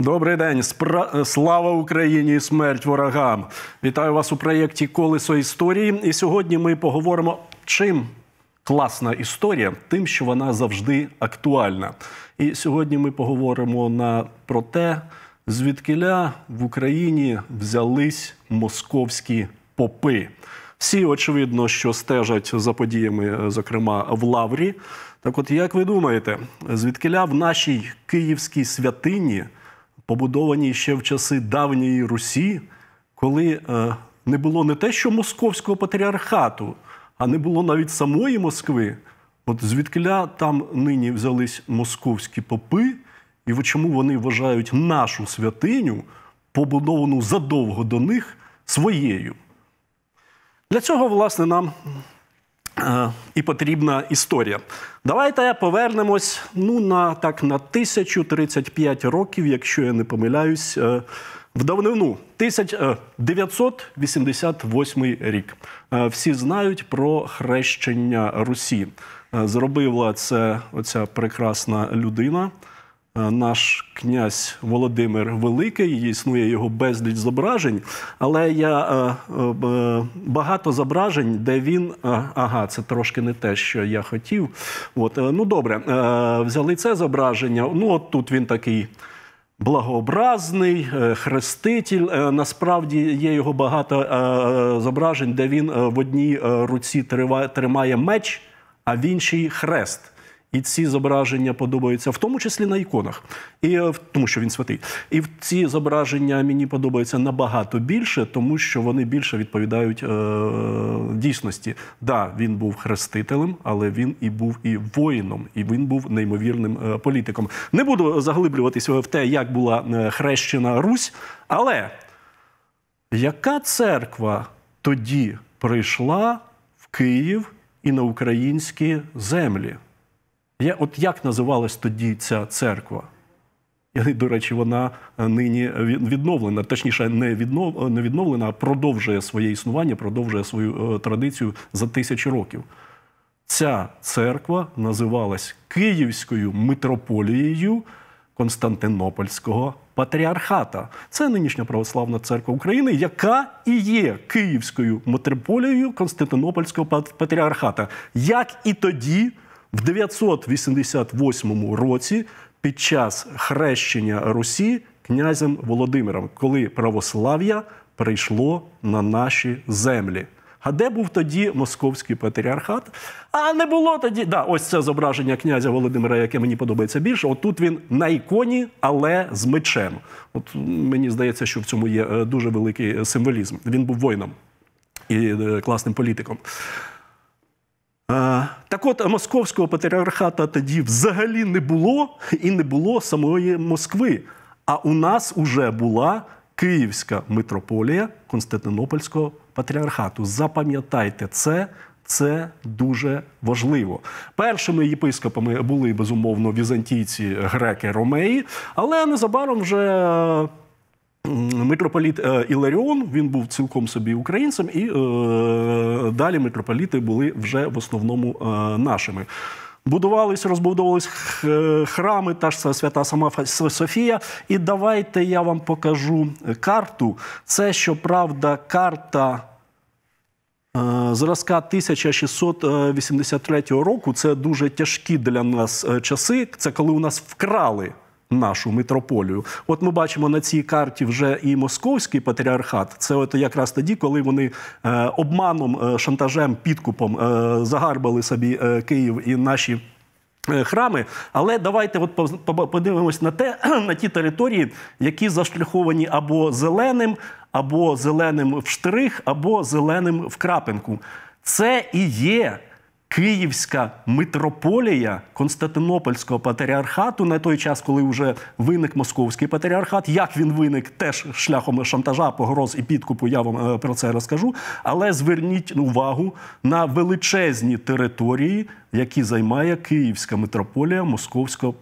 Добрий день, Спра... слава Україні і смерть ворогам! Вітаю вас у проєкті Колесо історії. І сьогодні ми поговоримо чим класна історія, тим, що вона завжди актуальна. І сьогодні ми поговоримо на про те, звідкиля в Україні взялись московські попи. Всі очевидно, що стежать за подіями, е, зокрема в Лаврі. Так, от як ви думаєте, звідкиля в нашій київській святині, побудованій ще в часи давньої Русі, коли е, не було не те, що московського патріархату? а не було навіть самої Москви. От звідкиля там нині взялись московські попи, і чому вони вважають нашу святиню, побудовану задовго до них, своєю? Для цього, власне, нам е, і потрібна історія. Давайте повернемось ну, на так на 1035 років, якщо я не помиляюсь. Е, в давнину 1988 е, рік. Е, всі знають про хрещення Русі. Е, зробила це оця прекрасна людина. Наш князь Володимир Великий існує його безліч зображень, але я багато зображень, де він ага, це трошки не те, що я хотів. От ну добре, взяли це зображення. Ну от тут він такий Благообразний е, хреститель. Е, насправді є його багато е, зображень, де він в одній руці тримає меч, а в іншій хрест. І ці зображення подобаються, в тому числі на іконах, і е, тому, що він святий. І ці зображення мені подобаються набагато більше, тому що вони більше відповідають е, дійсності. Да, він був хрестителем, але він і був і воїном, і він був неймовірним е, політиком. Не буду заглиблюватися в те, як була е, хрещена Русь, але яка церква тоді прийшла в Київ і на українські землі? Я, От як називалась тоді ця церква? І, до речі, вона е, нині е, відновлена, точніше, е, не відновлена, а продовжує своє існування, продовжує свою традицію за тисячі років. Ця церква називалась Київською митрополією Константинопольського патріархата. Це нинішня православна церква України, яка і є Київською митрополією Константинопольського патріархата. Як і тоді. В 988 році під час хрещення Русі князем Володимиром, коли православ'я прийшло на наші землі. А де був тоді московський патріархат? А не було тоді. Да, ось це зображення князя Володимира, яке мені подобається більше. Отут він на іконі, але з мечем. От мені здається, що в цьому є е, дуже великий символізм. Він був воїном і е, класним політиком. Так от московського патріархата тоді взагалі не було і не було самої Москви. А у нас уже була Київська митрополія Константинопольського патріархату. Запам'ятайте це. Це дуже важливо. Першими єпископами були безумовно візантійці, греки, ромеї, але незабаром вже Митрополіт е, Іларіон він був цілком собі українцем, і е, далі митрополіти були вже в основному е, нашими. Будувались, розбудовувались е, храми, та ж свята сама Софія. І давайте я вам покажу карту. Це щоправда, карта. Е, зразка 1683 року це дуже тяжкі для нас часи. Це коли у нас вкрали нашу митрополію. От ми бачимо на цій карті вже і московський патріархат. Це от якраз тоді, коли вони е, обманом, е, шантажем, підкупом е, загарбали собі Київ і наші. Храми, але давайте от подивимось на те, на ті території, які заштриховані або зеленим, або зеленим в штрих, або зеленим в крапинку. Це і є Київська митрополія Константинопольського патріархату на той час, коли вже виник московський патріархат, як він виник, теж шляхом шантажа, погроз і підкупу. Я вам е, про це розкажу. Але зверніть увагу на величезні території, які займає Київська митрополія Московського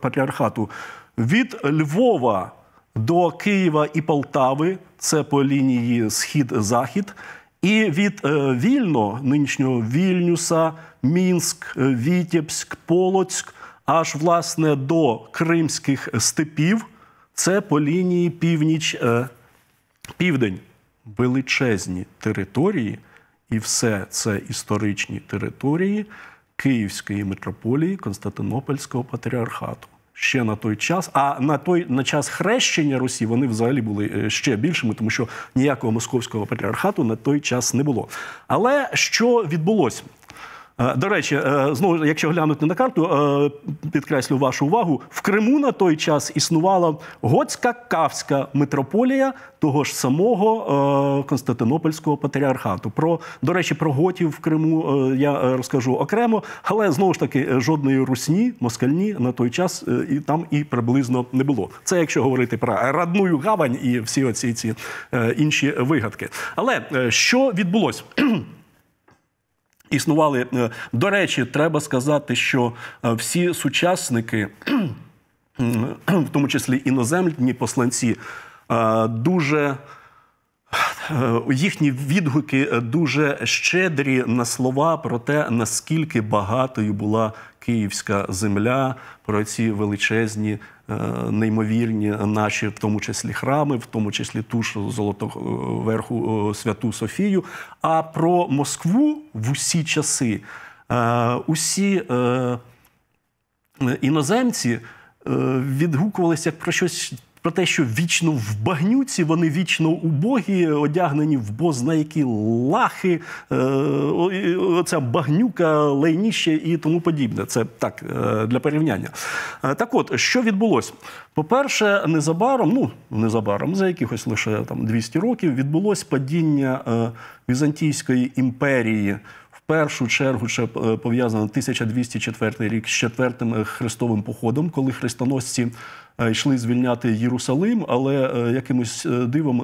патріархату. Від Львова до Києва і Полтави, це по лінії Схід-Захід. І від е, вільно нинішнього Вільнюса, Мінськ, е, Вітєпськ, Полоцьк, аж власне до Кримських степів, це по лінії північ е, південь. Величезні території, і все це історичні території Київської митрополії Константинопольського патріархату ще на той час. А на той на час хрещення Русі вони взагалі були е, ще більшими, тому що ніякого московського патріархату на той час не було. Але що відбулося? Е, до речі, е, знову якщо глянути на карту, е, підкреслю вашу увагу. В Криму на той час існувала готська кавська митрополія того ж самого Константинопольського патріархату. Про до речі, про готів в Криму я розкажу окремо, але знову ж таки жодної русні москальні на той час і там і приблизно не було. Це якщо говорити про радную гавань і всі оці ці інші вигадки. Але що відбулося? існували. Е, до речі, треба сказати, що е, всі сучасники, в тому числі іноземні посланці, е, дуже їхні відгуки дуже щедрі на слова про те, наскільки багатою була київська земля, про ці величезні Е, неймовірні наші, в тому числі храми, в тому числі ту ж Верху е, Святу Софію. А про Москву в усі часи е, усі іноземці відгукувалися як про щось про те, що вічно в багнюці, вони вічно убогі, одягнені в бозна які лахи, е, оця багнюка, лайніще і тому подібне. Це так е, для порівняння. Е, так, от що відбулося? По-перше, незабаром, ну незабаром, за якихось лише там 200 років, відбулось падіння Візантійської імперії. в Першу чергу ще пов'язано 1204 рік з четвертим хрестовим походом, коли хрестоносці Е, йшли звільняти Єрусалим, але е, якимось е, дивом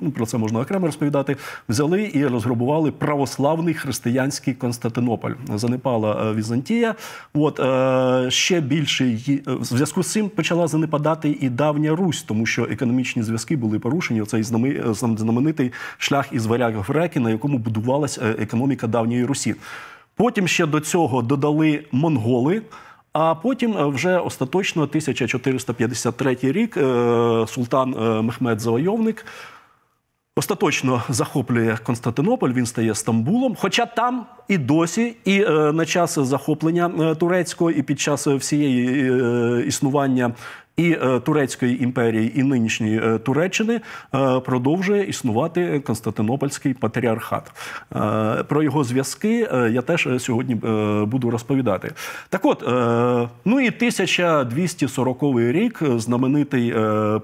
ну про це можна окремо розповідати. Взяли і розграбували православний християнський Константинополь. Занепала Візантія. От ще більше в зв'язку з цим почала занепадати і давня Русь, тому що економічні зв'язки були порушені. Оцей знаменитий шлях із варяг в реки, на якому будувалася економіка давньої Русі. Потім ще до цього додали монголи. А потім е, вже остаточно 1453 рік е, султан е, Мехмед Завойовник Остаточно захоплює Константинополь, він стає Стамбулом. Хоча там і досі, і е, на час захоплення е, турецького, і під час всієї е, існування і е, турецької імперії, і нинішньої е, Туреччини е, продовжує існувати Константинопольський патріархат. Про його зв'язки я теж сьогодні буду розповідати. Так, от ну і 1240 рік знаменитий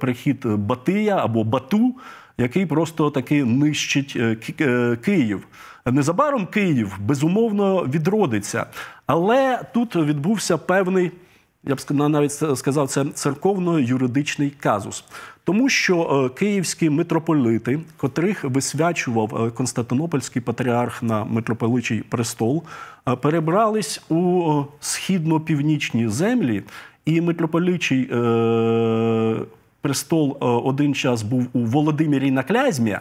прихід Батия або Бату який просто таки нищить е, е, Київ. Незабаром Київ безумовно відродиться, але тут відбувся певний. Я б навіть сказав, це церковно-юридичний казус, тому що е, київські митрополити, котрих висвячував Константинопольський патріарх на митрополичий престол, перебрались у східно-північні землі, і митрополичий престол е, один час був у Володимирі на Клязьмі,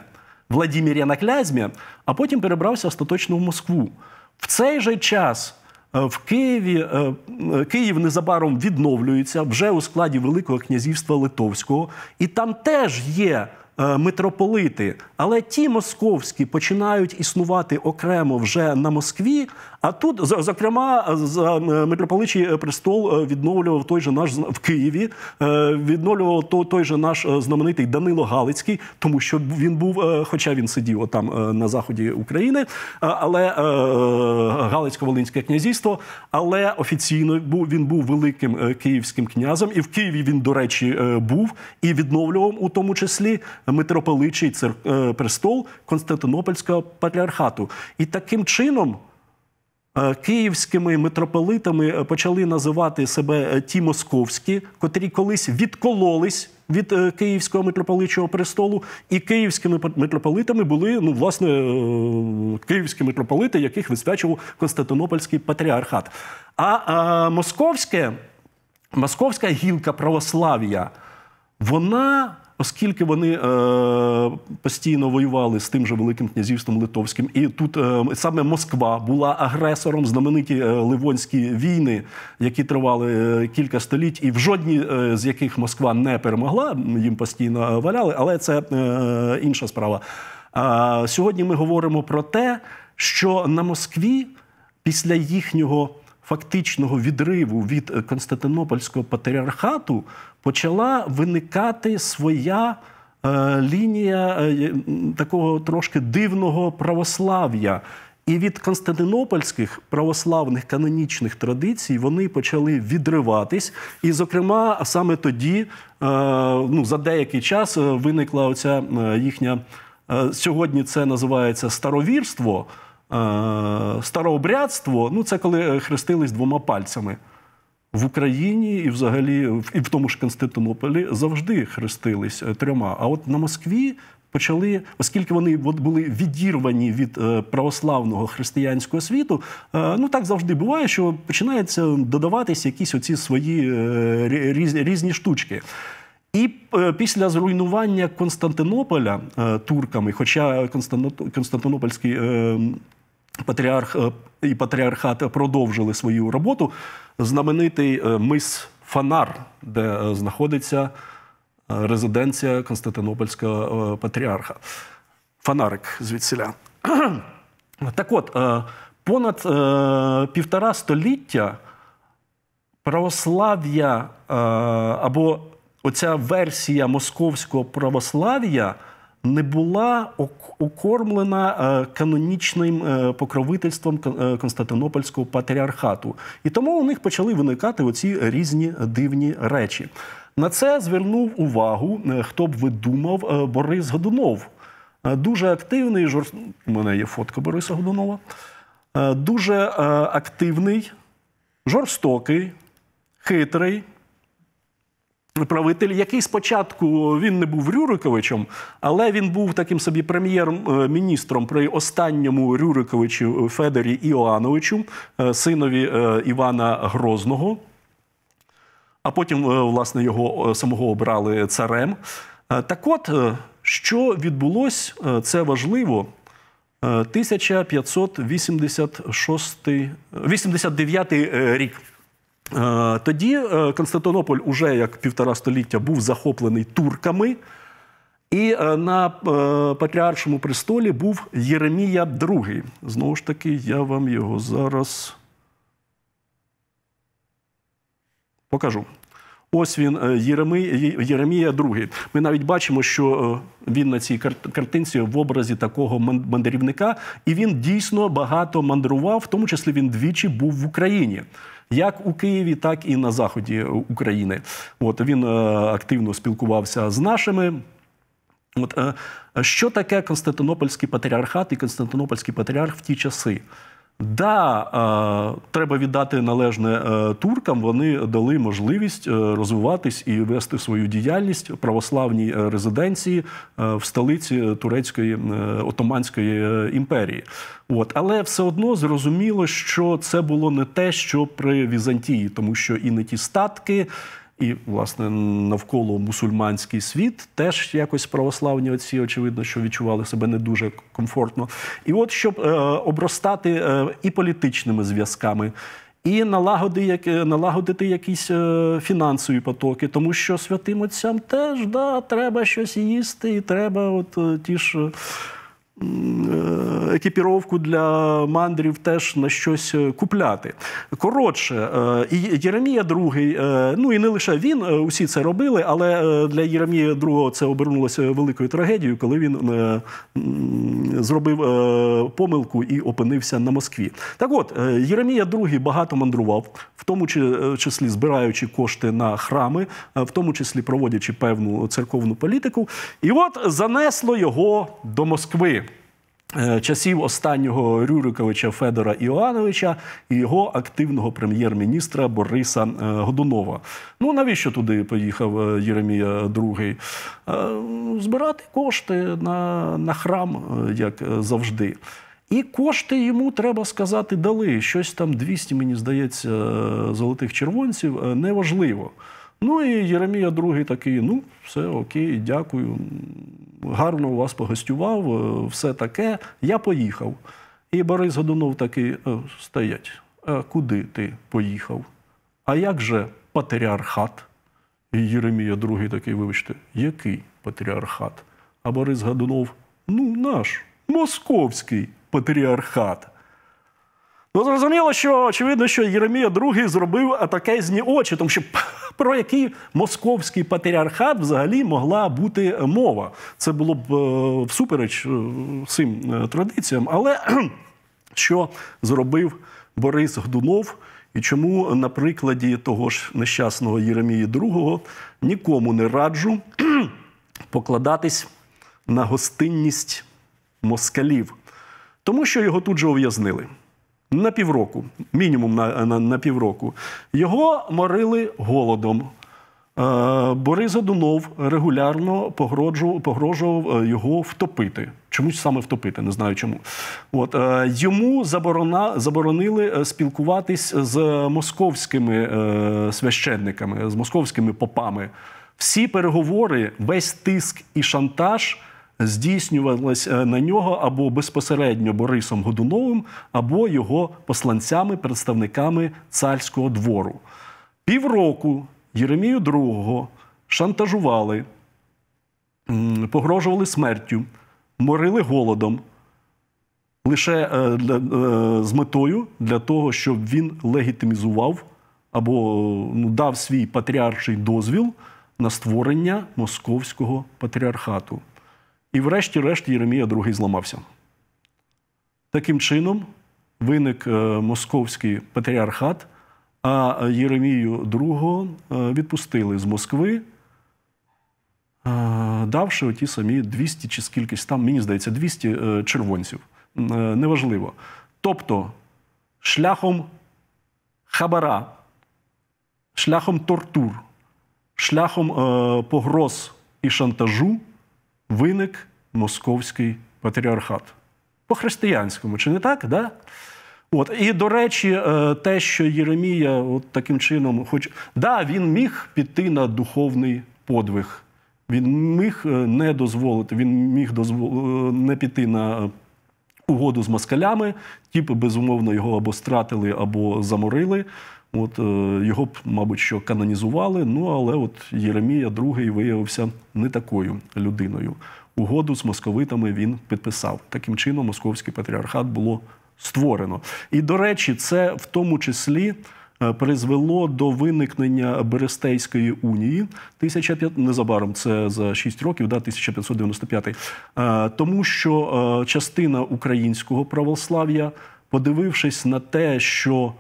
Владімірі на Клязьмі, а потім перебрався остаточно в Москву. В цей же час. Е, в Києві е, Київ незабаром відновлюється вже у складі Великого князівства Литовського, і там теж є митрополити, але ті московські починають існувати окремо вже на Москві. А тут, зокрема, за митрополичий е, престол е, відновлював той же наш в Києві, е, відновлював той же наш знаменитий Данило Галицький, тому що він був, хоча він сидів там на заході України, але Галицько-Волинське князівство, але офіційно він був великим київським князем, і в Києві він, до речі, був і відновлював у тому числі митрополичий престол Константинопольського патріархату. І таким чином. Е, київськими митрополитами е, почали називати себе е, ті московські, котрі колись відкололись від Київського митрополитчого престолу, і київськими митрополитами були ну власне київські митрополити, яких висвячував Константинопольський патріархат. А, а московське, московська гілка православ'я, вона оскільки вони е, постійно воювали з тим же Великим князівством Литовським, і тут е, саме Москва була агресором знамениті е, Ливонські війни, які тривали е, кілька століть, і в жодній е, з яких Москва не перемогла, їм постійно валяли, але це е, інша справа. А сьогодні ми говоримо про те, що на Москві після їхнього фактичного відриву від Константинопольського патріархату почала виникати своя е, лінія е, такого трошки дивного православ'я. І від константинопольських православних канонічних традицій вони почали відриватись. І, зокрема, саме тоді, е, ну за деякий час виникла оця їхня сьогодні. Це називається старовірство, старообрядство. Ну це коли хрестились двома пальцями в Україні і взагалі і в тому ж Константинополі завжди хрестились е, трьома. А от на Москві. Почали, оскільки вони були відірвані від е, православного християнського світу, е, ну так завжди буває, що починається додаватися якісь оці свої різні штучки. І після зруйнування Константинополя турками, хоча Константинопольський ем, патріарх е, і патріархат продовжили свою роботу. Знаменитий е, мис Фанар, де е, знаходиться резиденція Константинопольського патріарха. Фанарик звідсиля. Так от, понад півтора століття православ'я або оця версія московського православ'я не була окормлена е, канонічним е, покровительством е, Константинопольського патріархату, і тому у них почали виникати оці різні дивні речі. На це звернув увагу, хто б видумав Борис Годунов. Дуже активний жор... У мене є фотка Бориса Годунова. Дуже активний, жорстокий, хитрий правитель, який спочатку він не був Рюриковичем, але він був таким собі прем'єр-міністром е, при останньому Рюриковичу е, Федері Іоановичу, е, синові Івана Грозного. А потім, власне, його самого обрали царем. Так от, що відбулось, це важливо. 1586 89 рік. Е, тоді е, Константинополь уже як півтора століття був захоплений турками, і е, на патріаршому престолі був Єремія II. Знову ж таки, я вам його зараз покажу. Ось він Єремія II. Ми навіть бачимо, що він на цій картинці в образі такого мандрівника, і він дійсно багато мандрував, в тому числі він двічі був в Україні як у Києві, так і на заході України. От він е, активно спілкувався з нашими. От е, що таке Константинопольський патріархат і Константинопольський патріарх в ті часи? Да, е, треба віддати належне е, туркам. Вони дали можливість е, розвиватись і вести свою діяльність в православній резиденції в столиці Турецької Отоманської імперії. От, але все одно зрозуміло, що це було не те, що при Візантії, тому що і не ті статки. І, власне, навколо мусульманський світ теж якось православні отці, очевидно, що відчували себе не дуже комфортно. І от щоб е, обростати е, і політичними зв'язками, і налагодити як, е, налагодити якісь е, фінансові потоки, тому що святим отцям теж да, треба щось їсти, і треба от е, ті ж. Е, екіпіровку для мандрів теж на щось е, купляти. Коротше, е, і Єремія II, ну і не лише він, усі це робили, але для Єремія II це обернулося великою трагедією, коли він зробив помилку і опинився на Москві. Так от, Єремія II багато мандрував, в тому числі збираючи кошти на храми, в тому числі проводячи певну церковну політику. І от занесло його до Москви. Е, часів останнього Рюриковича Федора Іоановича і його активного прем'єр-міністра Бориса е, Годунова. Ну навіщо туди поїхав е, Єремія II? Збирати кошти на, на храм, як завжди. І кошти йому треба сказати дали. Щось там 200, мені здається, золотих червонців неважливо. Ну і Єремія другий такий, ну, все окей, дякую. Гарно у вас погостював, е, все таке. Я поїхав. І Борис Годунов такий «Е, стоять. А куди ти поїхав? А як же патріархат? І Єремія другий такий, вибачте, який патріархат? А Борис Годунов, ну, наш, московський патріархат. Ну, зрозуміло, що очевидно, що Єремія другий зробив атакезні очі, тому що про який московський патріархат взагалі могла бути мова. Це було б е, всупереч цим е, е, традиціям, але що зробив Борис Гдунов? І чому на прикладі того ж нещасного Єремії II нікому не раджу покладатись на гостинність москалів, тому що його тут же ув'язнили на півроку, мінімум на, на, на півроку. Його морили голодом. Е, Борис Годунов регулярно погрожував е, його втопити. Чомусь саме втопити, не знаю чому. От е, йому заборона заборонили спілкуватись з московськими священниками, з московськими попами. Всі переговори, весь тиск і шантаж здійснювалась е, на нього або безпосередньо Борисом Годуновим, або його посланцями, представниками царського двору. Півроку Єремію II шантажували, погрожували смертю, морили голодом. Лише е, е, з метою для того, щоб він легітимізував або ну, дав свій патріарший дозвіл на створення московського патріархату. І, врешті-решт, Єремія II зламався. Таким чином, виник е, московський патріархат, а Єремію II е, відпустили з Москви, е, давши оті самі 200 чи скількись там, мені здається, 200 червонців. Неважливо. Тобто, шляхом хабара, шляхом тортур, шляхом погроз і шантажу виник московський патріархат. По-християнському, чи не так? Да? От. І, до речі, е, те, що Єремія от таким чином, хоч да, він міг піти на духовний подвиг. Він міг е, не дозволити, він міг дозвол... Е, не піти на угоду з москалями. Ті б безумовно його або стратили, або заморили. От е, його б, мабуть, що канонізували. Ну але от Єремія II виявився не такою людиною. Угоду з московитами він підписав. Таким чином, московський патріархат було створено. І до речі, це в тому числі. Е, призвело до виникнення Берестейської унії. незабаром це за 6 років, да, 1595. Е, тому що е, частина українського православ'я, подивившись на те, що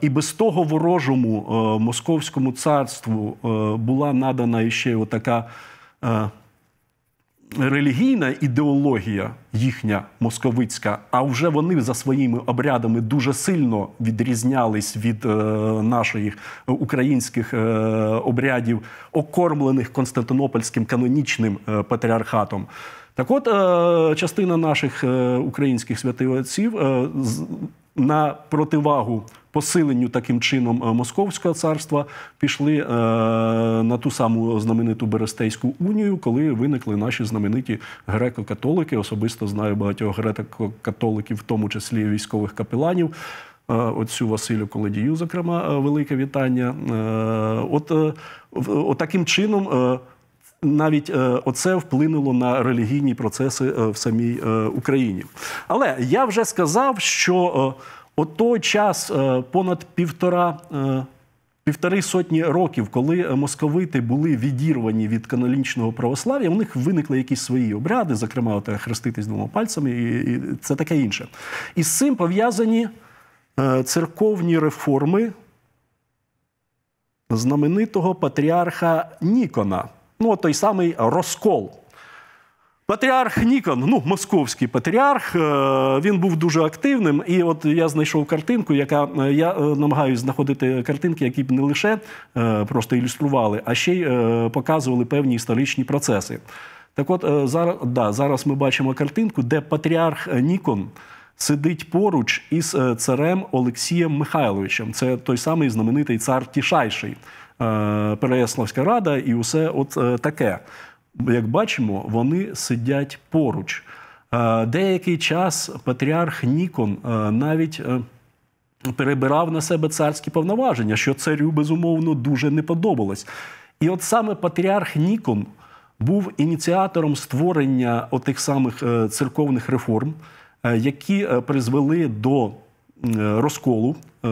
і без того ворожому московському царству була надана ще отака релігійна ідеологія їхня московицька, а вже вони за своїми обрядами дуже сильно відрізнялись від е, наших українських е, обрядів, окормлених Константинопольським канонічним е, патріархатом. Так, от е, частина наших е, українських святих отців е, на противагу посиленню таким чином е, Московського царства пішли е, на ту саму знамениту Берестейську унію, коли виникли наші знамениті греко-католики. Особисто знаю багатьох греко-католиків, в тому числі військових капеланів. Е, оцю Василю Колодію, зокрема, е, велике вітання. От, от таким чином навіть е, оце вплинуло на релігійні процеси е, в самій е, Україні. Але я вже сказав, що о той час понад півтора. Півтори сотні років, коли московити були відірвані від канонічного православ'я, у них виникли якісь свої обряди, зокрема, от, хреститись двома пальцями, і, і це таке інше. І з цим пов'язані церковні реформи знаменитого патріарха Нікона ну, той самий розкол. Патріарх Нікон, ну, московський патріарх, е, він був дуже активним. І от я знайшов картинку, яка е, я е, намагаюся знаходити картинки, які б не лише просто ілюстрували, а ще й показували певні історичні процеси. Так от, зараз да, зараз ми бачимо картинку, де патріарх Нікон сидить поруч із царем Олексієм Михайловичем. Це той самий знаменитий цар Тішайший. Е, Переяславська рада і усе от е, таке. Як бачимо, вони сидять поруч. Е, деякий час патріарх Нікон навіть перебирав на себе царські повноваження, що царю безумовно дуже не подобалось. І от саме патріарх Нікон був ініціатором створення отих самих церковних реформ, які призвели до Е, розколу, е,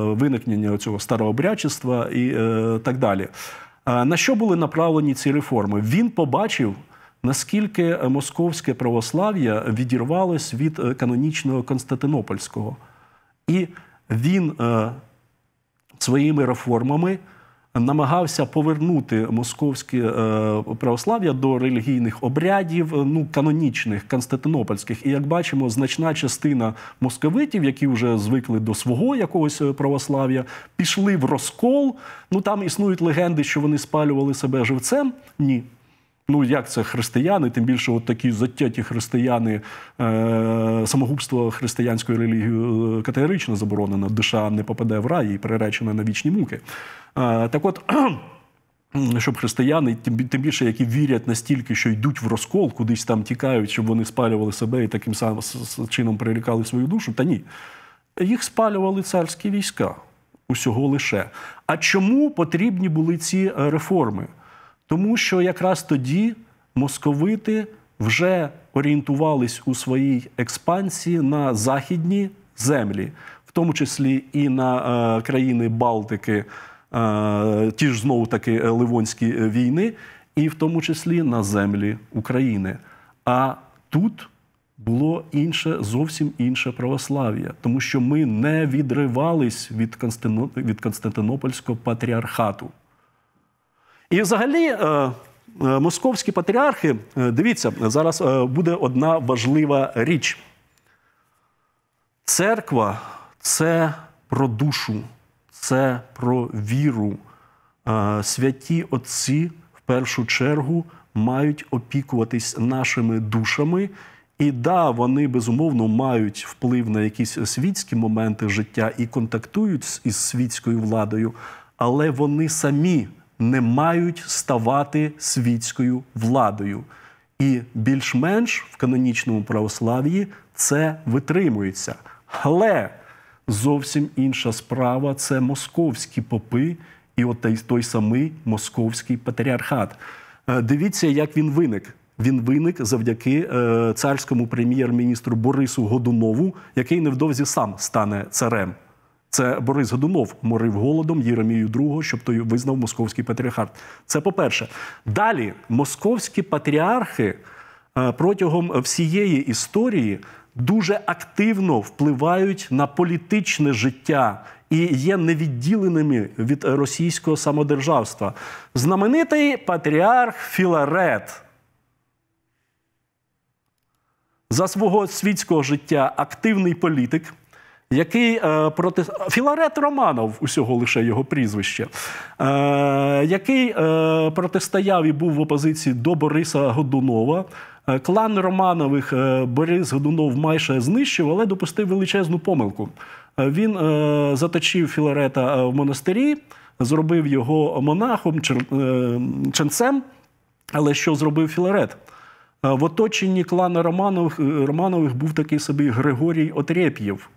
виникнення цього старообрячества і е, так далі. На що були направлені ці реформи? Він побачив. Наскільки московське православ'я відірвалось від канонічного Константинопольського, і він своїми реформами намагався повернути московське православ'я до релігійних обрядів, е, ну канонічних константинопольських. І як бачимо, значна частина московитів, які вже звикли до свого якогось е, православ'я, пішли в розкол. Ну там існують легенди, що вони спалювали себе живцем. Ні, Ну як це християни, тим більше, от такі затяті християни е, самогубство християнської релігії е, категорично заборонено. Душа не попаде в рай і приречена на вічні муки. Е, так от. Щоб християни, тим більше, які вірять настільки, що йдуть в розкол, кудись там тікають, щоб вони спалювали себе і таким самим чином прирікали свою душу. Та ні, їх спалювали царські війська усього лише. А чому потрібні були ці е, реформи? Тому що якраз тоді московити вже орієнтувались у своїй експансії на західні землі, в тому числі і на е, країни Балтики, е, ті ж знову таки е, Ливонські е, війни, і в тому числі на землі України. А тут було інше, зовсім інше православ'я, тому що ми не відривались від, від Константинопольського патріархату. І взагалі. Е, е, московські патріархи, е, дивіться, зараз буде одна важлива річ. Церква це про душу, це про віру. Святі отці в першу чергу мають опікуватись нашими душами. І да, вони безумовно мають вплив на якісь світські моменти життя і контактують із світською владою, але вони самі не мають ставати світською владою. І більш-менш в канонічному православ'ї це витримується. Але зовсім інша справа це московські попи і от той, той самий московський патріархат. Е, дивіться, як він виник. Він виник завдяки е, царському прем'єр-міністру Борису Годунову, який невдовзі сам стане царем. Це Борис Годунов морив голодом Єремію II, щоб той визнав московський патріархат. Це по-перше. Далі московські патріархи е, протягом всієї історії дуже активно впливають на політичне життя. І є невідділеними від російського самодержавства. Знаменитий патріарх Філарет за свого світського життя активний політик, який е, проти Філарет Романов, усього лише його прізвище, е, який е, протистояв і був в опозиції до Бориса Годунова. Клан Романових Борис Годунов майже знищив, але допустив величезну помилку. Він заточив Філарета в монастирі, зробив його монахом ченцем. Але що зробив Філарет? В оточенні клана Романових Романових був такий собі Григорій Отреп'єв.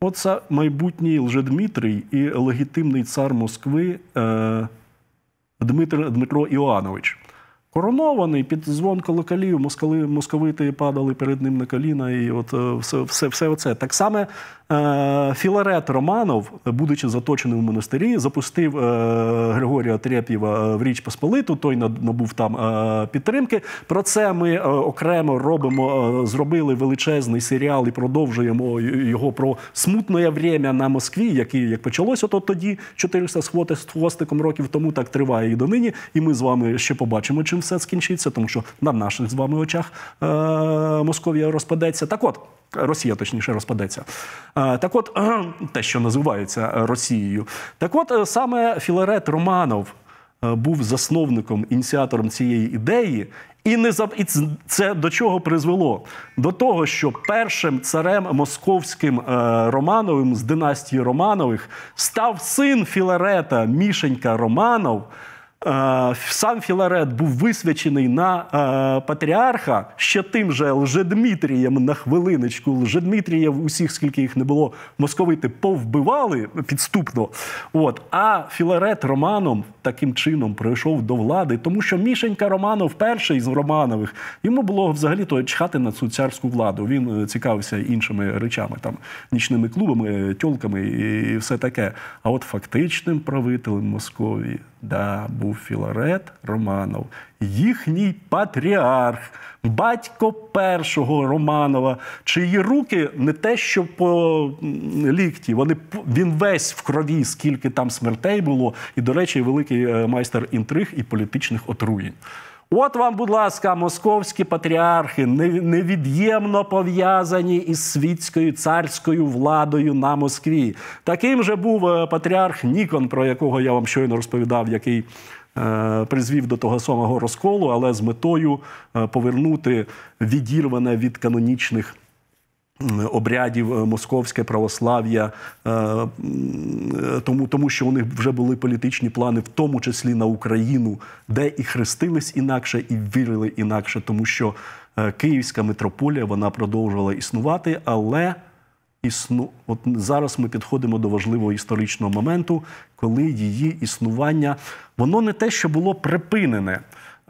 Оце майбутній Лжедмитрій і легітимний цар Москви е, Дмитро Дмитро Іоанович коронований під дзвон колоколів, москали, московити падали перед ним на коліна, і от е, все все, все оце. Так само е, Філарет Романов, будучи заточеним у монастирі, запустив е, Григорія Треп'єва в Річ Посполиту, той набув там підтримки. Про це ми окремо робимо, зробили величезний серіал і продовжуємо його про смутне время на Москві, який як почалося то тоді 400 з хвостиком років тому, так триває і донині. І ми з вами ще побачимо, чим все скінчиться, тому що на наших з вами очах е, Московія розпадеться. Так от. Росія точніше розпадеться. Е, так, от те, що називається Росією, так от е, саме Філарет Романов е, був засновником ініціатором цієї ідеї, і не зав... і це до чого призвело? До того, що першим царем московським Романовим з династії Романових став син Філарета Мішенька Романов. Е, сам Філарет був висвячений на е, патріарха ще тим же Лжедмитрієм на хвилиночку. Лжедмитрієв усіх, скільки їх не було, московити повбивали підступно. От а Філарет Романом таким чином прийшов до влади, тому що Мішенька Романов, перший з Романових, йому було взагалі то чхати на цю царську владу. Він е, цікавився іншими речами, там нічними клубами, тьолками і все таке. А от фактичним правителем Московії. Да, був Філарет Романов, їхній патріарх, батько першого Романова, чиї руки не те, що по лікті, вони він весь в крові, скільки там смертей було, і, до речі, великий е, майстер інтриг і політичних отруєнь. От вам, будь ласка, московські патріархи невід'ємно пов'язані із світською царською владою на Москві. Таким же був е, патріарх Нікон, про якого я вам щойно розповідав, який е, призвів до того самого розколу, але з метою е, повернути відірване від канонічних. Обрядів е, московське православ'я, е, тому тому що у них вже були політичні плани, в тому числі на Україну, де і хрестились інакше, і вірили інакше, тому що е, Київська митрополія вона продовжувала існувати, але існу... От зараз ми підходимо до важливого історичного моменту, коли її існування воно не те, що було припинене.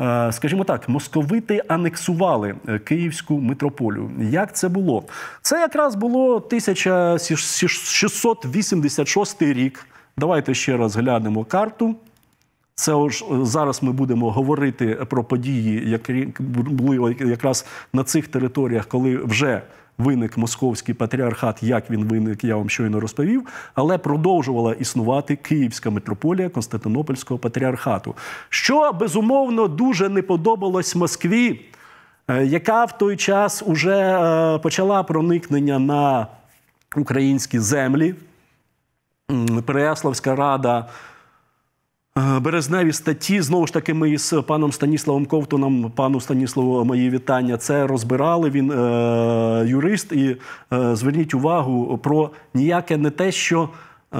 Е, скажімо так, московити анексували е, Київську митрополію. Як це було? Це якраз було 1686 рік. Давайте ще раз глянемо карту. Це ж е, зараз ми будемо говорити про події, які були якраз на цих територіях, коли вже виник московський патріархат, як він виник, я вам щойно розповів, але продовжувала існувати Київська митрополія Константинопольського патріархату, що безумовно дуже не подобалось Москві, е, яка в той час уже е, почала проникнення на українські землі. Переяславська рада. Е, березневі статті. Знову ж таки, ми із паном Станіславом Ковтоном, пану Станіславу, мої вітання. Це розбирали. Він е, юрист, і е, зверніть увагу про ніяке не те, що. Е,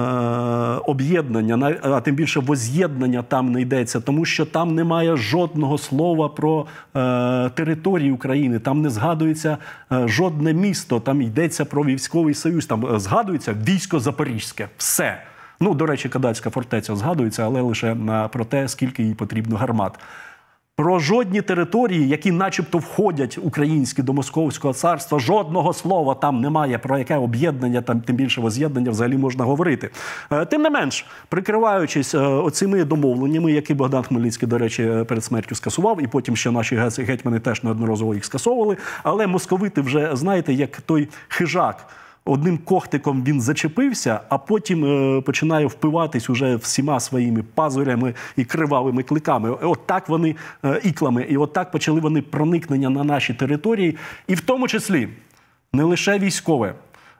об'єднання, а тим більше воз'єднання там не йдеться, тому що там немає жодного слова про е, території України, там не згадується е, жодне місто, там йдеться про військовий союз, там е, згадується військо Запорізьке. Все. Ну, до речі, кадацька фортеця згадується, але лише про те, скільки їй потрібно гармат. Про жодні території, які, начебто, входять українські до Московського царства, жодного слова там немає. Про яке об'єднання, там тим більше воз'єднання взагалі можна говорити. Е, тим не менш, прикриваючись е, оцими домовленнями, які Богдан Хмельницький, до речі, е, перед смертю скасував, і потім ще наші гетьмани теж неодноразово їх скасовували. Але московити вже знаєте, як той хижак одним когтиком він зачепився, а потім е, починає впиватись уже всіма своїми пазурями і кривавими кликами. От вони е, іклами, і от почали вони проникнення на наші території, і в тому числі не лише військове.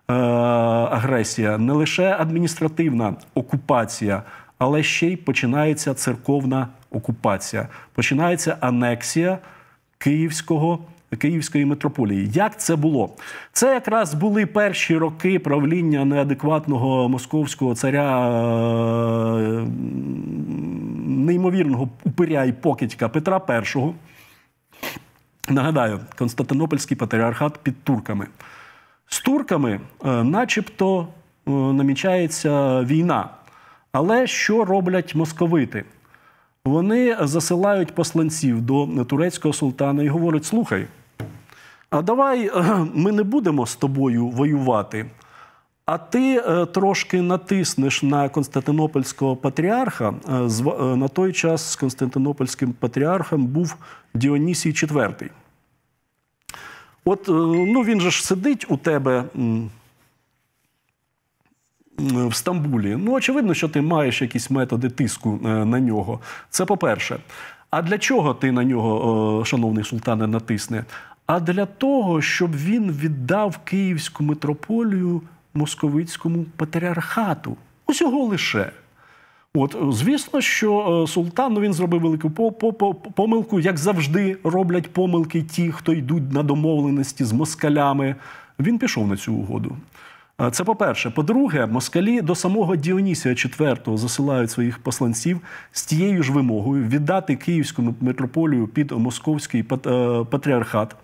Е, агресія не лише адміністративна окупація, але ще й починається церковна окупація, починається анексія Київського. Київської митрополії. Як це було? Це якраз були перші роки правління неадекватного московського царя е, неймовірного упиря і покидька Петра І. Нагадаю, Константинопольський патріархат під турками. З турками, е, начебто, е, намічається війна. Але що роблять московити? Вони засилають посланців до турецького султана і говорять: слухай, а давай е, ми не будемо з тобою воювати, а ти е, трошки натиснеш на Константинопольського патріарха. Е, на той час з Константинопольським патріархом був Діонісій IV. От ну він же ж сидить у тебе. В Стамбулі. Ну, очевидно, що ти маєш якісь методи тиску на нього. Це по-перше. А для чого ти на нього, шановний султане, натисне? а для того, щоб він віддав Київську митрополію московицькому патріархату. Усього лише. От, звісно, що е, султан ну, він зробив велику помилку, як завжди роблять помилки ті, хто йдуть на домовленості з москалями. Він пішов на цю угоду. Це по-перше. По-друге, москалі до самого Діонісія IV засилають своїх посланців з тією ж вимогою віддати Київську митрополію під московський е, патріархат.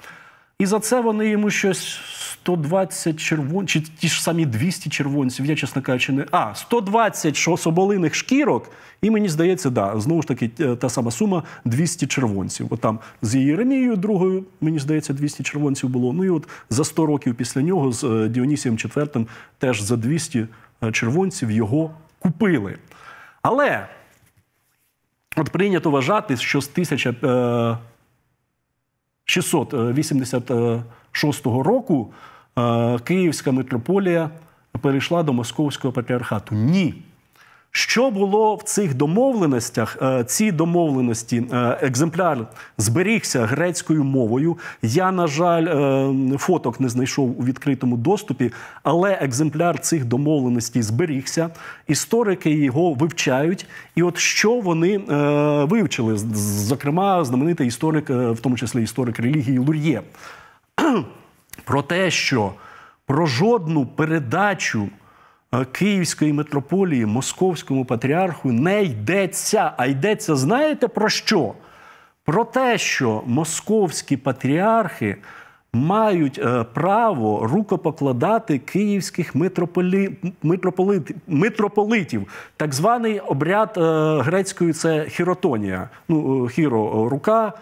І за це вони йому щось 120 червонців, чи ті ж самі 200 червонців, я чесно кажучи, не а 120 соболиних шкірок, і мені здається, да, знову ж таки, е, та сама сума 200 червонців. От там з Єремією другою, мені здається, 200 червонців було. Ну і от за 100 років після нього з е, Діонісієм IV теж за 200 е, червонців його купили. Але от прийнято вважати, що з тисяча. 686 е, е, року е, Київська митрополія перейшла до Московського патріархату. Ні. Що було в цих домовленостях? Е, ці домовленості е, екземпляр зберігся грецькою мовою. Я, на жаль, е, фоток не знайшов у відкритому доступі, але екземпляр цих домовленостей зберігся. Історики його вивчають, і от що вони вивчили, зокрема, знаменитий історик, в тому числі історик релігії Лур'є, про те, що про жодну передачу. Е, київської митрополії, Московському патріарху не йдеться, а йдеться, знаєте про що? Про те, що московські патріархи мають е, право рукопокладати київських митрополі... митрополит... митрополитів, так званий обряд е, грецької це хіротонія. Ну, хіро рука.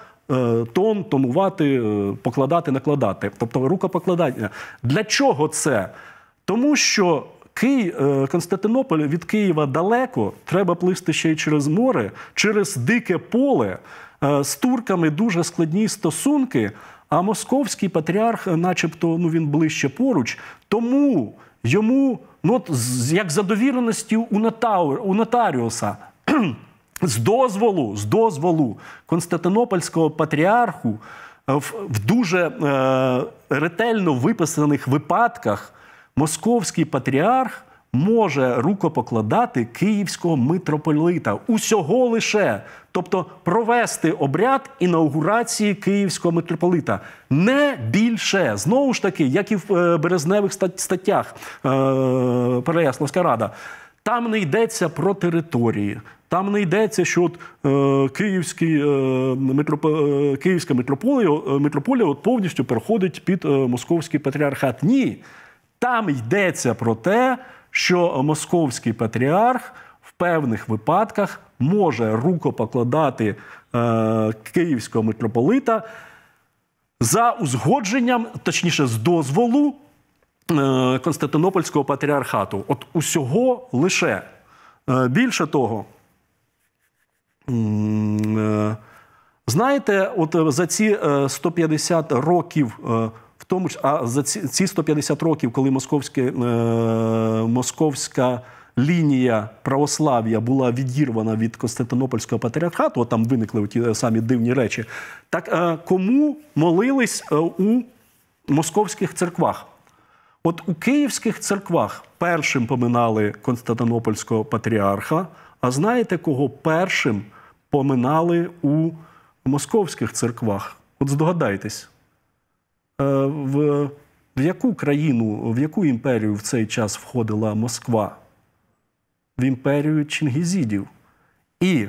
Тон, тонувати, покладати, накладати, тобто рукопокладання. Для чого це? Тому що Кий, е, Константинополь від Києва далеко, треба плисти ще й через море, через дике поле. Е, з турками дуже складні стосунки. А московський патріарх, е, начебто, ну він ближче поруч, тому йому ну, от, як за довіреністю у, нотаур, у нотаріуса. З дозволу з дозволу Константинопольського патріарху в дуже е, ретельно виписаних випадках московський патріарх може рукопокладати київського митрополита усього лише, тобто провести обряд інаугурації київського митрополита. Не більше знову ж таки, як і в е, березневих статтях е, Переяславська рада. Там не йдеться про території, там не йдеться, що от, е, київський, е, митроп... Е, київська митрополія, митрополія от повністю переходить під е, московський патріархат. Ні, там йдеться про те, що московський патріарх в певних випадках може рукопокладати е, київського митрополита за узгодженням, точніше, з дозволу е, Константинопольського патріархату. От усього лише. Е, більше того, е, знаєте, от за ці 150 е, років. Е, в тому ж, а за ці 150 років, коли московське, е, московська лінія православ'я була відірвана від Константинопольського патріархату, от там виникли ті е, самі дивні речі. Так е, кому молились у московських церквах? От у київських церквах першим поминали Константинопольського патріарха. А знаєте, кого першим поминали у московських церквах? От здогадайтесь. Е, в в яку країну, в яку імперію в цей час входила Москва? В імперію Чингізідів. І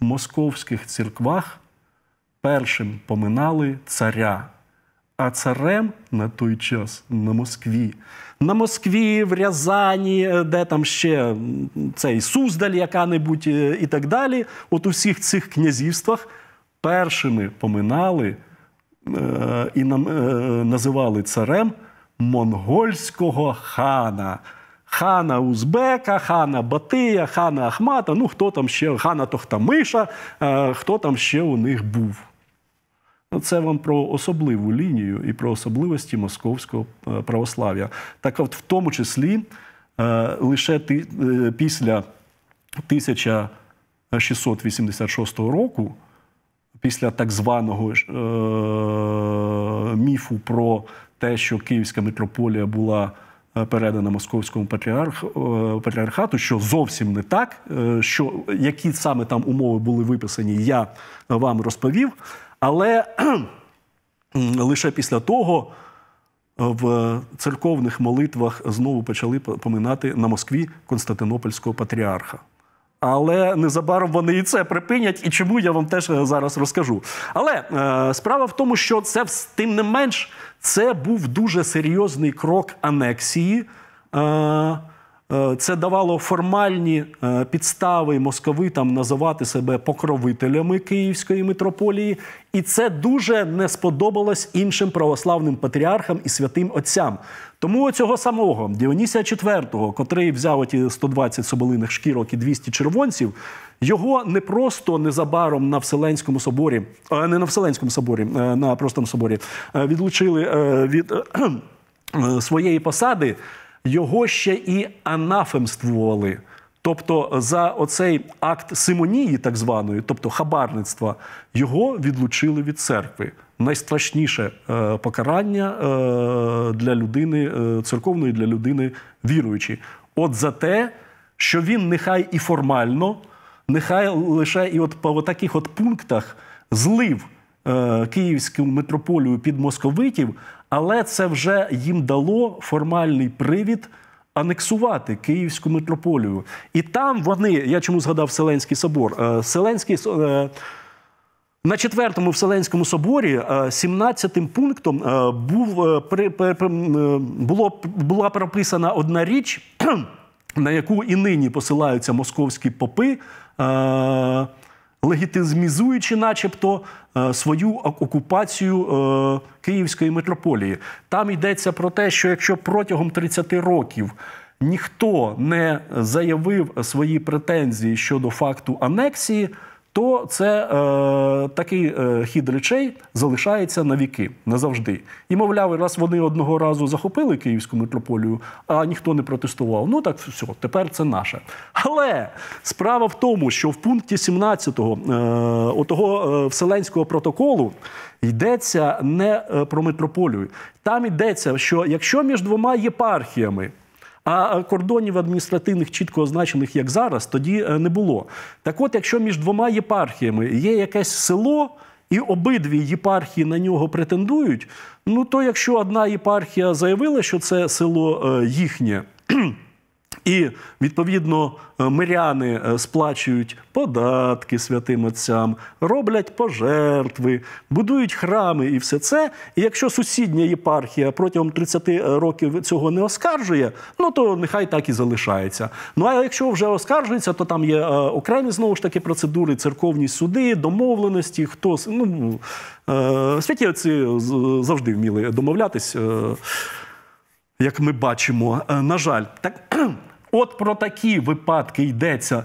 в московських церквах першим поминали царя. А царем на той час на Москві. На Москві, в Рязані, де там ще цей Суздаль, яка-небудь е, і так далі. От у всіх цих князівствах першими поминали. Е, і е, називали царем монгольського хана. Хана Узбека, хана Батия, хана Ахмата, ну хто там ще, хана Тохтамиша, е, хто там ще у них був. Ну, це вам про особливу лінію і про особливості московського православ'я. Так от в тому числі лише після 1686 року після так званого е- міфу про те, що Київська митрополія була. Е, передана московському патріарх, е, патріархату, що зовсім не так. Е, що Які саме там умови були виписані, я вам розповів. Але лише після того в церковних молитвах знову почали поминати на Москві Константинопольського патріарха. Але незабаром вони і це припинять, і чому я вам теж е, зараз розкажу. Але е, справа в тому, що це тим не менш це був дуже серйозний крок анексії. Е, Е, це давало формальні е, підстави московитам називати себе покровителями Київської митрополії, і це дуже не сподобалось іншим православним патріархам і святим отцям. Тому цього самого Діонісія IV, котрий взяв оті 120 соболиних шкірок і 200 червонців, його не просто незабаром на Вселенському соборі, не на Вселенському соборі, е, на простому соборі відлучили від. Своєї посади його ще і анафемствували. Тобто за оцей акт симонії, так званої, тобто хабарництва, його відлучили від церкви. Найстрашніше е, покарання е, для людини е, церковної, для людини віруючої. От за те, що він нехай і формально, нехай лише і от по таких от пунктах злив Київську митрополію під московитів, але це вже їм дало формальний привід. Анексувати Київську митрополію. І там вони, я чому згадав Селенський собор, е, Вселенський, е, на четвертому Вселенському соборі 17-тим е, пунктом був, при, при, було, була прописана одна річ, на яку і нині посилаються московські попи легітимізуючи, начебто, е, свою окупацію е, Київської митрополії. Там йдеться про те, що якщо протягом 30 років ніхто не заявив свої претензії щодо факту анексії то це е, такий е, хід речей залишається на віки назавжди. І, мовляв, раз вони одного разу захопили Київську митрополію, а ніхто не протестував. Ну так все, тепер це наше. Але справа в тому, що в пункті 17-го е, отого е, Вселенського протоколу йдеться не е, про митрополію. Там йдеться, що якщо між двома єпархіями а кордонів адміністративних, чітко означених як зараз, тоді е, не було. Так, от, якщо між двома єпархіями є якесь село. І обидві єпархії на нього претендують. Ну то якщо одна єпархія заявила, що це село е, їхнє. І відповідно е, миряни е, сплачують податки святим отцям, роблять пожертви, будують храми і все це. І якщо сусідня єпархія протягом 30 років цього не оскаржує, ну то нехай так і залишається. Ну а якщо вже оскаржується, то там є е, окремі знову ж таки процедури, церковні суди, домовленості, хто ну святі отці завжди вміли домовлятись, як ми бачимо. На жаль, так. От про такі випадки йдеться.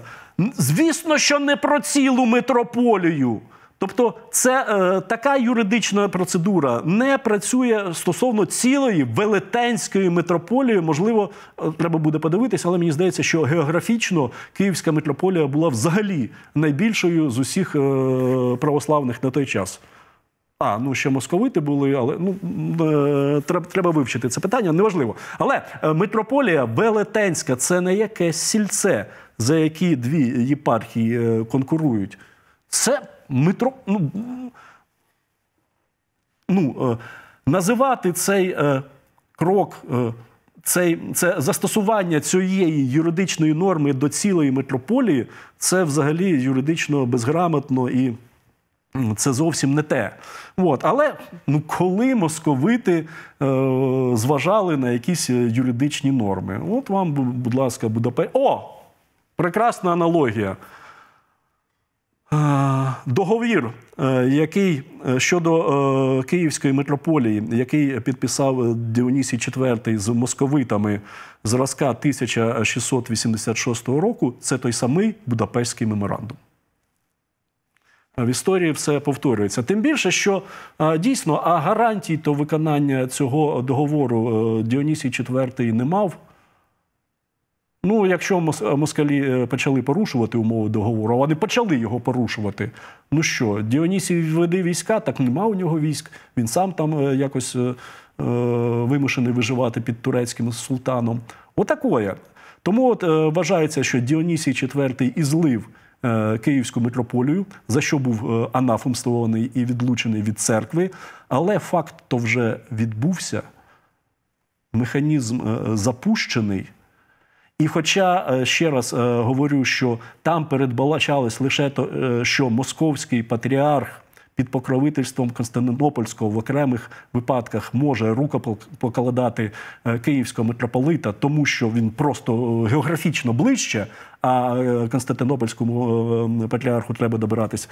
Звісно, що не про цілу митрополію. Тобто, це е, така юридична процедура не працює стосовно цілої велетенської митрополії. Можливо, е, треба буде подивитися, але мені здається, що географічно Київська митрополія була взагалі найбільшою з усіх е, православних на той час. А, ну ще московити були, але ну е, треба треба вивчити це питання, неважливо. Але е, митрополія Велетенська це не якесь сільце, за які дві єпархії е, конкурують. Це митро... Ну, ну, Називати цей крок, цей, це застосування цієї юридичної норми до цілої митрополії, це взагалі юридично безграмотно і. Це зовсім не те. От. Але ну коли московити е, зважали на якісь е, юридичні норми? От вам, будь ласка, Будапешт. О! Прекрасна аналогія. Е, договір, е, який щодо Київської митрополії, який підписав Діонісій IV з московитами зразка 1686 року, це той самий Будапештський меморандум в історії все повторюється. Тим більше, що е, дійсно а гарантій то виконання цього договору е, Діонісій IV не мав. Ну, якщо москалі е, почали порушувати умови договору, а вони почали його порушувати. Ну що, Діонісій веде війська, так нема у нього військ. Він сам там якось е, вимушений виживати під турецьким султаном. Отакоє. Тому от, е, вважається, що Діонісій IV і злив Е, київську митрополію, за що був е, анафомствований і відлучений від церкви. Але факт то вже відбувся, механізм е, запущений. І, хоча ще раз говорю, що там передбачалось лише то, що московський патріарх під покровительством Константинопольського в окремих випадках може рука покладати е, київського митрополита, тому що він просто е, географічно ближче. А е, Константинопольському патріарху треба добиратись.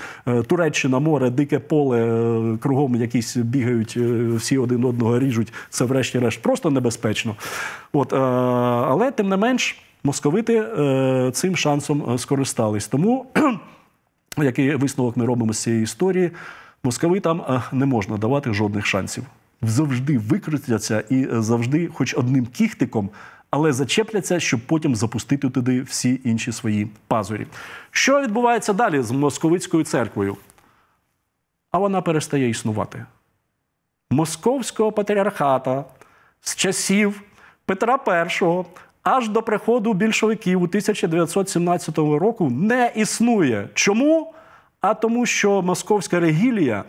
Туреччина, море, дике поле, кругом якісь бігають, всі один одного ріжуть. Це, врешті-решт, просто небезпечно. От, Але тим не менш, московити цим шансом скористались. Тому який висновок ми робимо з цієї історії, московитам е, не можна давати жодних шансів. Завжди викрутяться і е, завжди, хоч одним кіхтиком, але зачепляться, щоб потім запустити туди всі інші свої пазурі. Що відбувається далі з московицькою церквою? А вона перестає існувати. Московського патріархата з часів Петра І аж до приходу більшовиків у 1917 року не існує. Чому? А тому, що московська регілія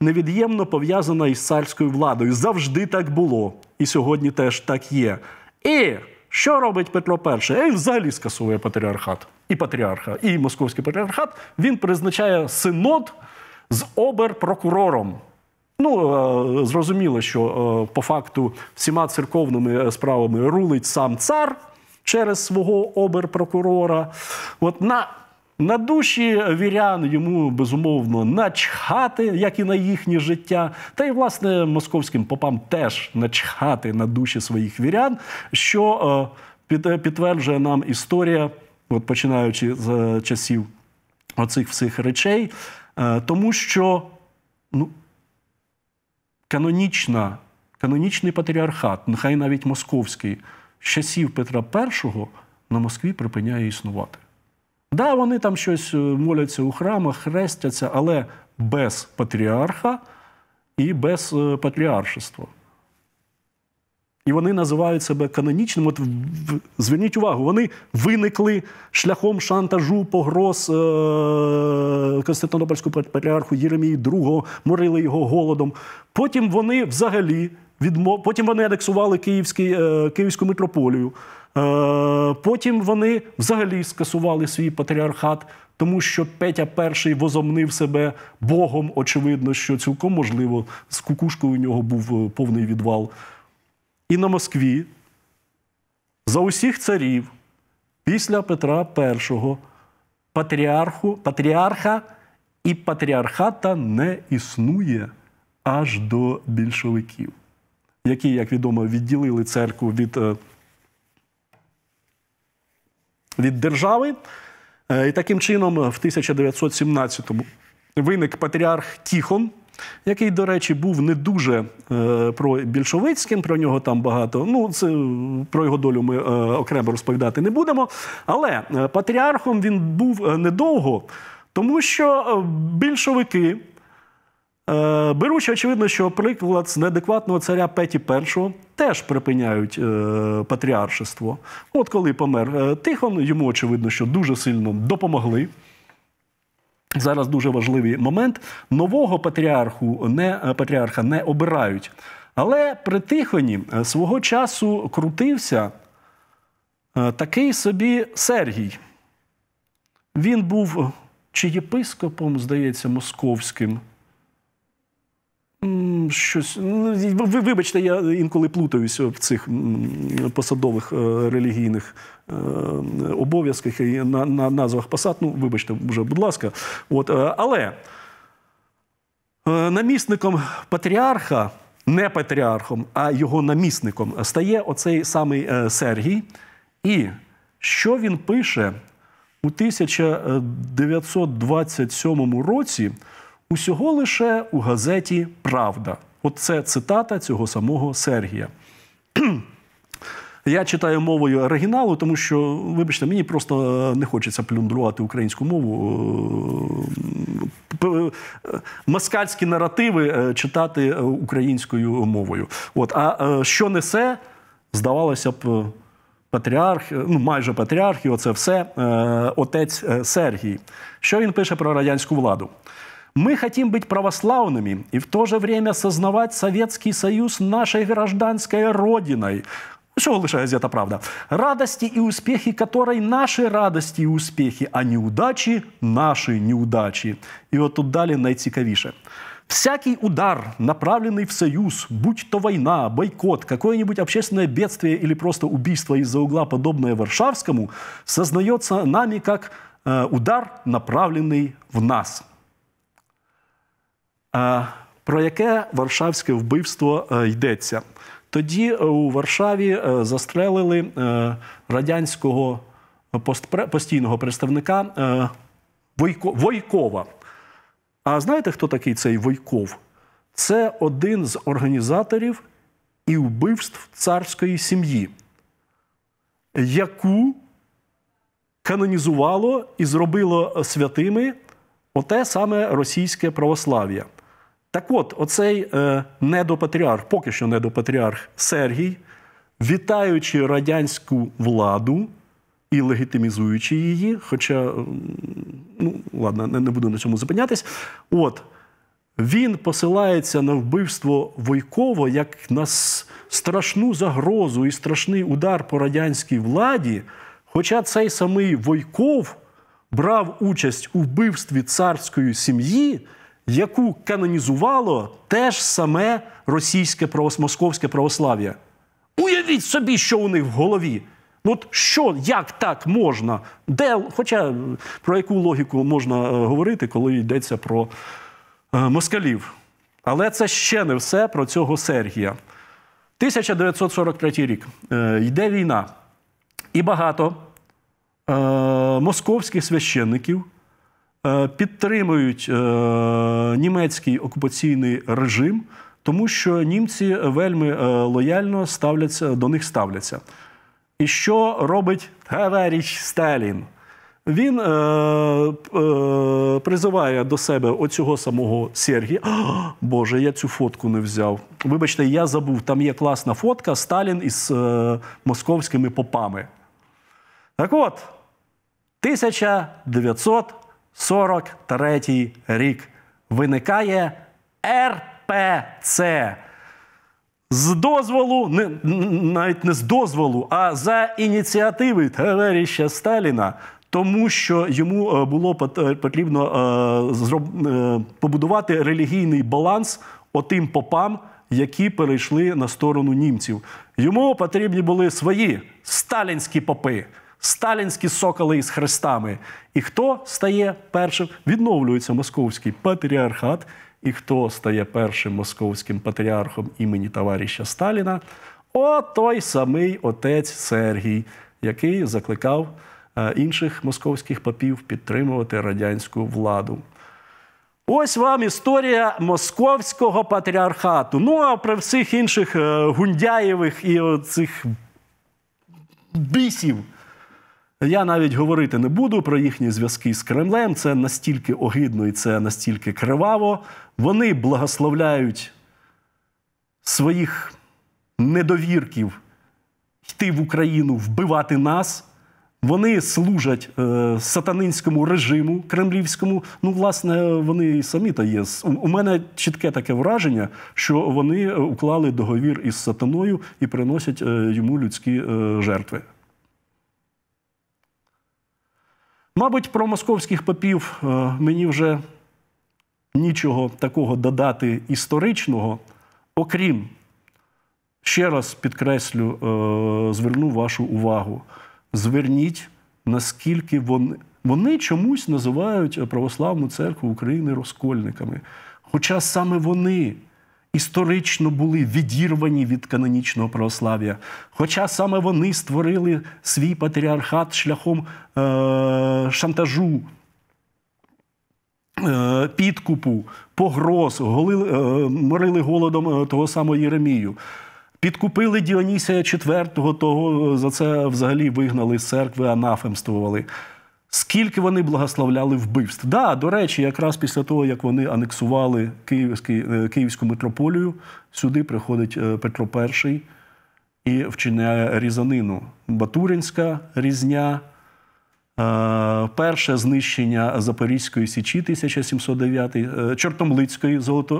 невід'ємно пов'язана із царською владою. Завжди так було. І сьогодні теж так є. І що робить Петро І? Е, він взагалі скасовує патріархат і патріарха, і московський патріархат. Він призначає синод з оберпрокурором. Ну, е, зрозуміло, що е, по факту всіма церковними е, справами рулить сам цар через свого оберпрокурора. От на на душі вірян йому безумовно начхати, як і на їхнє життя, та й власне московським попам теж начхати на душі своїх вірян, що підтверджує нам історія, от починаючи з часів оцих всіх речей, тому що ну канонічна, канонічний патріархат, нехай навіть московський, з часів Петра І на Москві припиняє існувати. Так, да, вони там щось е, моляться у храмах, хрестяться, але без патріарха і без е, патріаршества. І вони називають себе канонічним. От зверніть увагу, вони виникли шляхом шантажу, погроз е- Константинопольського патріарху Єремії II, морили його голодом. Потім вони взагалі відмов... Потім вони анексували Київський, е- Київську митрополію. Е- Потім вони взагалі скасували свій патріархат, тому що Петя І возомнив себе Богом. Очевидно, що цілком можливо з кукушкою у нього був е, повний відвал і на Москві за усіх царів після Петра І патріарху, патріарха і патріархата не існує аж до більшовиків, які, як відомо, відділили церкву від, е, від держави. Е, і таким чином, в 1917-му виник патріарх Тіхон який, до речі, був не дуже е, про більшовицьким, про нього там багато. Ну, це про його долю ми е, окремо розповідати не будемо. Але е, патріархом він був е, недовго, тому що е, більшовики. Беручи, очевидно, що приклад з неадекватного царя Петі І теж припиняють е, патріаршество. От коли помер Тихон, йому очевидно, що дуже сильно допомогли зараз дуже важливий момент. Нового патріарху не е, патріарха не обирають. Але при Тихоні е, свого часу крутився е, такий собі Сергій. Він був чи єпископом, здається, московським. Щось ну вибачте, я інколи плутаюся в цих посадових е, релігійних е, обов'язках і на, на назвах посад. Ну, вибачте, вже, будь ласка, от е, але намісником патріарха, не патріархом, а його намісником стає оцей самий Сергій. І що він пише у 1927 році усього лише у газеті Правда. От це цитата цього самого Сергія. Я читаю мовою оригіналу, тому що, вибачте, мені просто е, не хочеться плюндрувати українську мову. Е, москальські наративи е, читати українською мовою. От. А що несе, здавалося б, патріарх, ну майже патріарх, і оце все, отець Сергій. Що він пише про радянську владу? Мы хотим быть православными и в то же время сознавать Советский Союз нашей гражданской родиной, Все лише газета правда? Радости и успехи, которой наши радости и успехи, а неудачи наши неудачи. И вот тут далі найцікавіше. Всякий удар, направленный в союз, будь то война, бойкот, какое-нибудь общественное бедствие или просто убийство из-за угла, подобное Варшавскому, сознается нами как э, удар, направленный в нас – Про яке варшавське вбивство е, йдеться? Тоді е, у Варшаві е, застрелили радянського постійного представника Войкова. А знаєте, хто такий цей Войков? Це один з організаторів і вбивств царської сім'ї, яку канонізувало і зробило святими оте саме російське православ'я. Так от, оцей е, недопатріарх, поки що недопатріарх Сергій, вітаючи радянську владу і легітимізуючи її, хоча, ну, ладно, не, не буду на цьому зупинятись, от, він посилається на вбивство Войкова як на страшну загрозу і страшний удар по радянській владі. Хоча цей самий Войков брав участь у вбивстві царської сім'ї яку канонізувало те ж саме російське московське православ'я. Уявіть собі, що у них в голові. Ну от що, як так можна? Де, Хоча про яку логіку можна е, говорити, коли йдеться про е, москалів. Але це ще не все про цього Сергія. 1943 рік е, йде війна, і багато московських священників. Е, підтримують е, німецький окупаційний режим, тому що німці вельми е, лояльно ставляться до них ставляться. І що робить товариш Сталін? Він е, е, призиває до себе оцього самого Сергія. Боже, я цю фотку не взяв. Вибачте, я забув, там є класна фотка Сталін із е, московськими попами. Так от, 1900 43 рік виникає РПЦ. З дозволу, не, навіть не з дозволу, а за ініціативи товариша Сталіна, тому що йому е, було е, потрібно е, побудувати релігійний баланс отим попам, які перейшли на сторону німців. Йому потрібні були свої сталінські попи сталінські соколи із хрестами. І хто стає першим? Відновлюється московський патріархат. І хто стає першим московським патріархом імені товариша Сталіна? О той самий отець Сергій, який закликав е, інших московських попів підтримувати радянську владу. Ось вам історія московського патріархату. Ну, а при всіх інших е, гундяєвих і цих бісів. Я навіть говорити не буду про їхні зв'язки з Кремлем. Це настільки огидно і це настільки криваво. Вони благословляють своїх недовірків йти в Україну, вбивати нас. Вони служать е, сатанинському режиму кремлівському. Ну, власне, вони і самі та є. У, у мене чітке таке враження, що вони е, уклали договір із сатаною і приносять е, йому людські е, жертви. Мабуть, про московських попів е, мені вже нічого такого додати історичного, окрім, ще раз підкреслю, е, зверну вашу увагу. Зверніть, наскільки вони вони чомусь називають Православну церкву України розкольниками. Хоча саме вони історично були відірвані від канонічного православ'я. Хоча саме вони створили свій патріархат шляхом е- шантажу. Е, підкупу, погроз, голили, е, морили голодом е, того самого Єремію. Підкупили Діонісія IV, того за це взагалі вигнали з церкви, анафемствували. Скільки вони благословляли вбивств? Да, до речі, якраз після того, як вони анексували е, Київську митрополію, сюди приходить е, Петро І і вчиняє різанину. Батуринська різня, е, перше знищення Запорізької січі, 1709, Чортомлицької золото,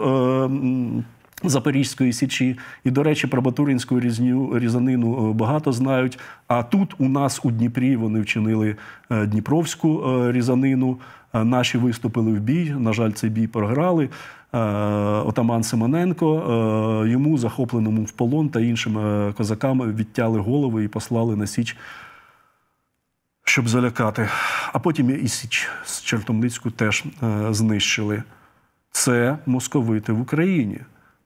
Запорізької січі, і, до речі, про Батуринську різню різанину е, багато знають. А тут у нас у Дніпрі вони вчинили е, Дніпровську е, різанину. Наші виступили в бій. На жаль, цей бій програли. Отаман Симоненко йому, захопленому в полон та іншим козакам відтяли голови і послали на Січ, щоб залякати. А потім і Січ з Чертомницьку теж знищили. Це московити в Україні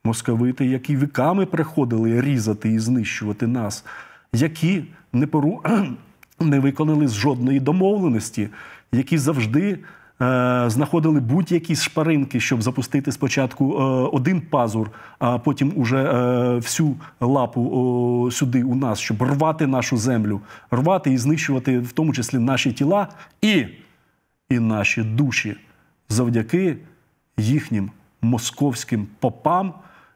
московити, які віками приходили різати і знищувати нас, які не пору... не виконали з жодної домовленості, які завжди. Е, знаходили будь-які шпаринки, щоб запустити спочатку е, один пазур, а потім уже е, всю лапу сюди у нас, щоб рвати нашу землю, рвати і знищувати, в тому числі наші тіла і і наші душі завдяки їхнім московським попам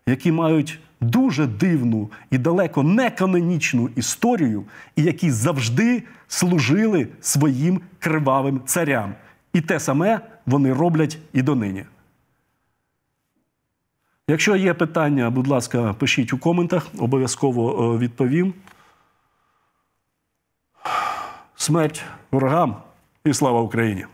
які мають дуже дивну і далеко не канонічну історію, і які завжди служили своїм кривавим царям. І те саме вони роблять і донині. Якщо є питання, будь ласка, пишіть у коментах, обов'язково е, відповім. Смерть ворогам і слава Україні!